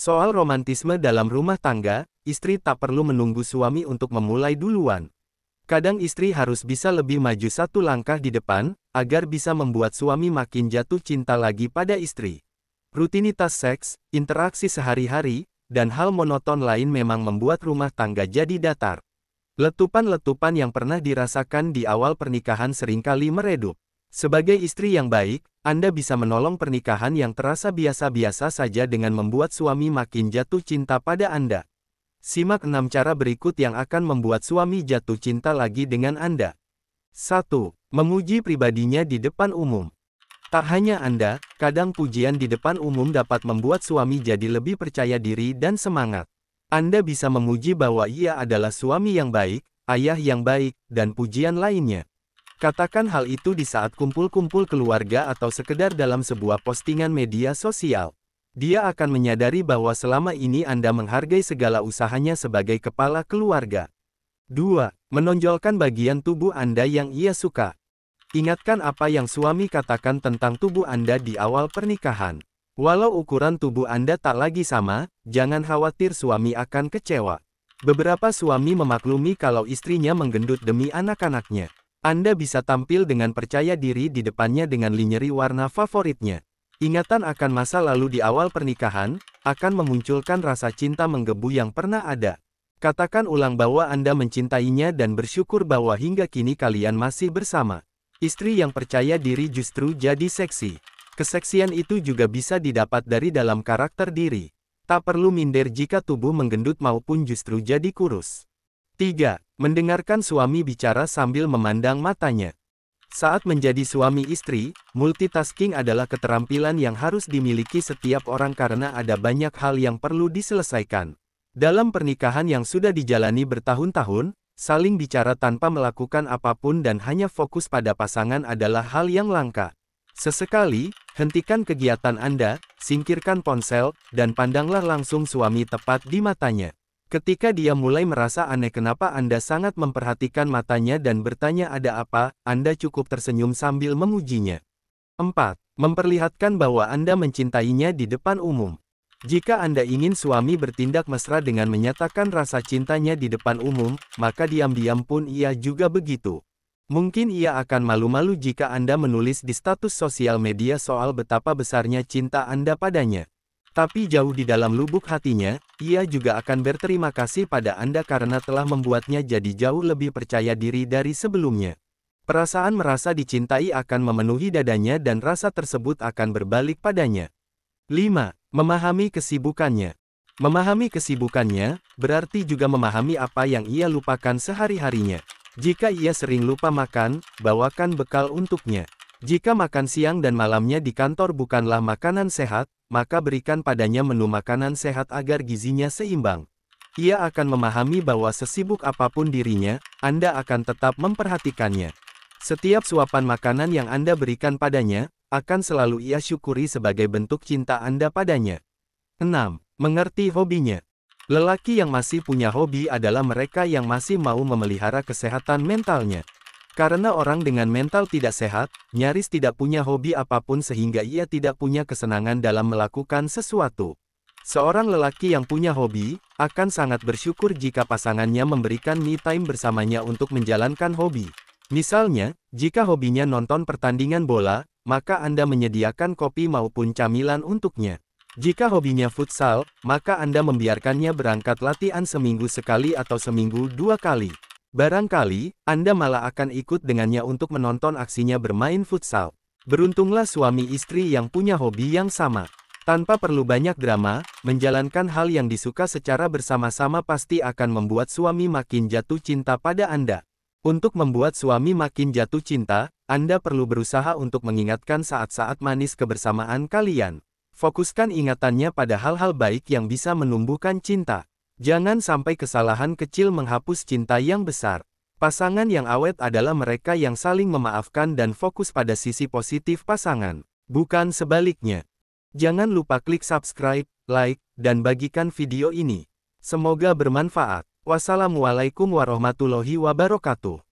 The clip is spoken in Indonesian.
Soal romantisme dalam rumah tangga, istri tak perlu menunggu suami untuk memulai duluan. Kadang istri harus bisa lebih maju satu langkah di depan, agar bisa membuat suami makin jatuh cinta lagi pada istri. Rutinitas seks, interaksi sehari-hari, dan hal monoton lain memang membuat rumah tangga jadi datar. Letupan-letupan yang pernah dirasakan di awal pernikahan seringkali meredup. Sebagai istri yang baik, anda bisa menolong pernikahan yang terasa biasa-biasa saja dengan membuat suami makin jatuh cinta pada Anda. Simak 6 cara berikut yang akan membuat suami jatuh cinta lagi dengan Anda. 1. Memuji pribadinya di depan umum. Tak hanya Anda, kadang pujian di depan umum dapat membuat suami jadi lebih percaya diri dan semangat. Anda bisa memuji bahwa ia adalah suami yang baik, ayah yang baik, dan pujian lainnya. Katakan hal itu di saat kumpul-kumpul keluarga atau sekedar dalam sebuah postingan media sosial. Dia akan menyadari bahwa selama ini Anda menghargai segala usahanya sebagai kepala keluarga. 2. Menonjolkan bagian tubuh Anda yang ia suka. Ingatkan apa yang suami katakan tentang tubuh Anda di awal pernikahan. Walau ukuran tubuh Anda tak lagi sama, jangan khawatir suami akan kecewa. Beberapa suami memaklumi kalau istrinya menggendut demi anak-anaknya. Anda bisa tampil dengan percaya diri di depannya dengan linyeri warna favoritnya. Ingatan akan masa lalu di awal pernikahan, akan memunculkan rasa cinta menggebu yang pernah ada. Katakan ulang bahwa Anda mencintainya dan bersyukur bahwa hingga kini kalian masih bersama. Istri yang percaya diri justru jadi seksi. Keseksian itu juga bisa didapat dari dalam karakter diri. Tak perlu minder jika tubuh menggendut maupun justru jadi kurus. 3. Mendengarkan suami bicara sambil memandang matanya. Saat menjadi suami istri, multitasking adalah keterampilan yang harus dimiliki setiap orang karena ada banyak hal yang perlu diselesaikan. Dalam pernikahan yang sudah dijalani bertahun-tahun, saling bicara tanpa melakukan apapun dan hanya fokus pada pasangan adalah hal yang langka. Sesekali, hentikan kegiatan Anda, singkirkan ponsel, dan pandanglah langsung suami tepat di matanya. Ketika dia mulai merasa aneh kenapa Anda sangat memperhatikan matanya dan bertanya ada apa, Anda cukup tersenyum sambil memujinya. 4. Memperlihatkan bahwa Anda mencintainya di depan umum. Jika Anda ingin suami bertindak mesra dengan menyatakan rasa cintanya di depan umum, maka diam-diam pun ia juga begitu. Mungkin ia akan malu-malu jika Anda menulis di status sosial media soal betapa besarnya cinta Anda padanya. Tapi jauh di dalam lubuk hatinya, ia juga akan berterima kasih pada Anda karena telah membuatnya jadi jauh lebih percaya diri dari sebelumnya. Perasaan merasa dicintai akan memenuhi dadanya dan rasa tersebut akan berbalik padanya. 5. Memahami kesibukannya Memahami kesibukannya, berarti juga memahami apa yang ia lupakan sehari-harinya. Jika ia sering lupa makan, bawakan bekal untuknya. Jika makan siang dan malamnya di kantor bukanlah makanan sehat, maka berikan padanya menu makanan sehat agar gizinya seimbang. Ia akan memahami bahwa sesibuk apapun dirinya, Anda akan tetap memperhatikannya. Setiap suapan makanan yang Anda berikan padanya, akan selalu ia syukuri sebagai bentuk cinta Anda padanya. 6. Mengerti hobinya. Lelaki yang masih punya hobi adalah mereka yang masih mau memelihara kesehatan mentalnya. Karena orang dengan mental tidak sehat, nyaris tidak punya hobi apapun sehingga ia tidak punya kesenangan dalam melakukan sesuatu. Seorang lelaki yang punya hobi, akan sangat bersyukur jika pasangannya memberikan me time bersamanya untuk menjalankan hobi. Misalnya, jika hobinya nonton pertandingan bola, maka Anda menyediakan kopi maupun camilan untuknya. Jika hobinya futsal, maka Anda membiarkannya berangkat latihan seminggu sekali atau seminggu dua kali. Barangkali, Anda malah akan ikut dengannya untuk menonton aksinya bermain futsal. Beruntunglah suami istri yang punya hobi yang sama. Tanpa perlu banyak drama, menjalankan hal yang disuka secara bersama-sama pasti akan membuat suami makin jatuh cinta pada Anda. Untuk membuat suami makin jatuh cinta, Anda perlu berusaha untuk mengingatkan saat-saat manis kebersamaan kalian. Fokuskan ingatannya pada hal-hal baik yang bisa menumbuhkan cinta. Jangan sampai kesalahan kecil menghapus cinta yang besar. Pasangan yang awet adalah mereka yang saling memaafkan dan fokus pada sisi positif pasangan, bukan sebaliknya. Jangan lupa klik subscribe, like, dan bagikan video ini. Semoga bermanfaat. Wassalamualaikum warahmatullahi wabarakatuh.